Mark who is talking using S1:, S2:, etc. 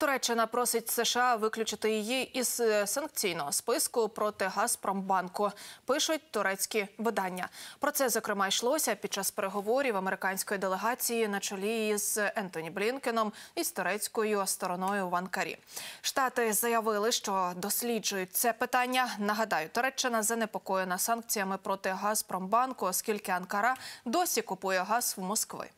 S1: Туреччина просить США виключити її із е, санкційного списку проти Газпромбанку. Пишуть турецькі видання. Про це зокрема йшлося під час переговорів американської делегації на чолі із Ентоні Блінкеном і з турецькою стороною в Анкарі. Штати заявили, що досліджують це питання. Нагадаю, Туреччина занепокоєна санкціями проти Газпромбанку, оскільки Анкара досі купує газ в Москви.